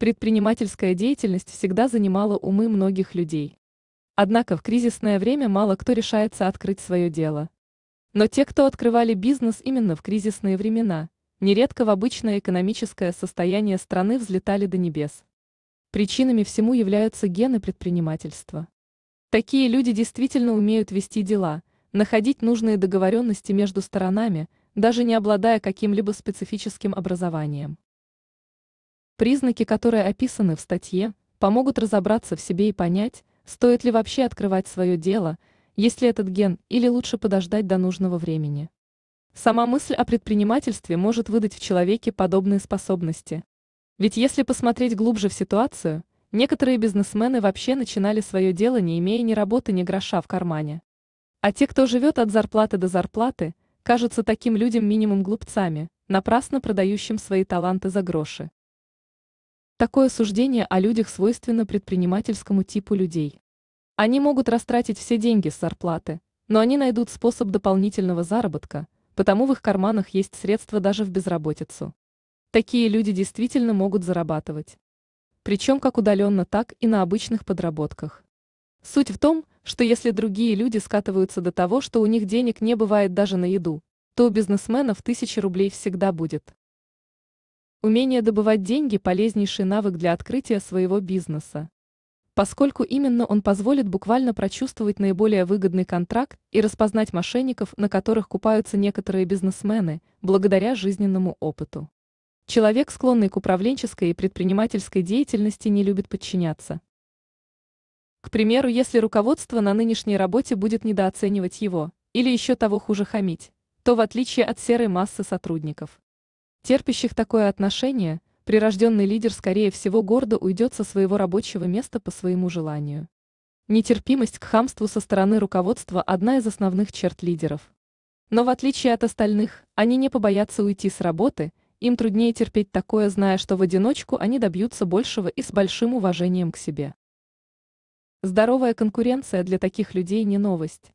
Предпринимательская деятельность всегда занимала умы многих людей. Однако в кризисное время мало кто решается открыть свое дело. Но те, кто открывали бизнес именно в кризисные времена, нередко в обычное экономическое состояние страны взлетали до небес. Причинами всему являются гены предпринимательства. Такие люди действительно умеют вести дела, находить нужные договоренности между сторонами, даже не обладая каким-либо специфическим образованием. Признаки, которые описаны в статье, помогут разобраться в себе и понять, стоит ли вообще открывать свое дело, если этот ген или лучше подождать до нужного времени. Сама мысль о предпринимательстве может выдать в человеке подобные способности. Ведь если посмотреть глубже в ситуацию, некоторые бизнесмены вообще начинали свое дело, не имея ни работы, ни гроша в кармане. А те, кто живет от зарплаты до зарплаты, кажутся таким людям минимум глупцами, напрасно продающим свои таланты за гроши. Такое суждение о людях свойственно предпринимательскому типу людей. Они могут растратить все деньги с зарплаты, но они найдут способ дополнительного заработка, потому в их карманах есть средства даже в безработицу. Такие люди действительно могут зарабатывать. Причем как удаленно, так и на обычных подработках. Суть в том, что если другие люди скатываются до того, что у них денег не бывает даже на еду, то у бизнесменов тысячи рублей всегда будет. Умение добывать деньги – полезнейший навык для открытия своего бизнеса. Поскольку именно он позволит буквально прочувствовать наиболее выгодный контракт и распознать мошенников, на которых купаются некоторые бизнесмены, благодаря жизненному опыту. Человек, склонный к управленческой и предпринимательской деятельности, не любит подчиняться. К примеру, если руководство на нынешней работе будет недооценивать его, или еще того хуже хамить, то в отличие от серой массы сотрудников, Терпящих такое отношение, прирожденный лидер, скорее всего, гордо уйдет со своего рабочего места по своему желанию. Нетерпимость к хамству со стороны руководства – одна из основных черт лидеров. Но в отличие от остальных, они не побоятся уйти с работы, им труднее терпеть такое, зная, что в одиночку они добьются большего и с большим уважением к себе. Здоровая конкуренция для таких людей не новость.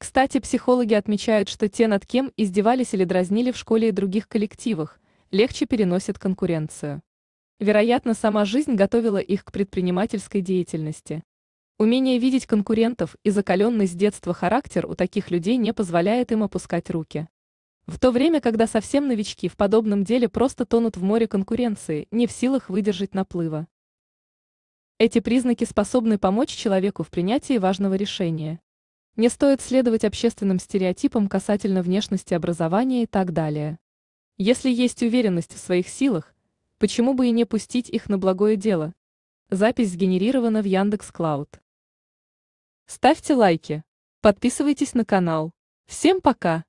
Кстати, психологи отмечают, что те, над кем издевались или дразнили в школе и других коллективах, легче переносят конкуренцию. Вероятно, сама жизнь готовила их к предпринимательской деятельности. Умение видеть конкурентов и закаленный с детства характер у таких людей не позволяет им опускать руки. В то время, когда совсем новички в подобном деле просто тонут в море конкуренции, не в силах выдержать наплыва. Эти признаки способны помочь человеку в принятии важного решения. Не стоит следовать общественным стереотипам касательно внешности образования и так далее. Если есть уверенность в своих силах, почему бы и не пустить их на благое дело? Запись сгенерирована в Яндекс Клауд. Ставьте лайки, подписывайтесь на канал. Всем пока!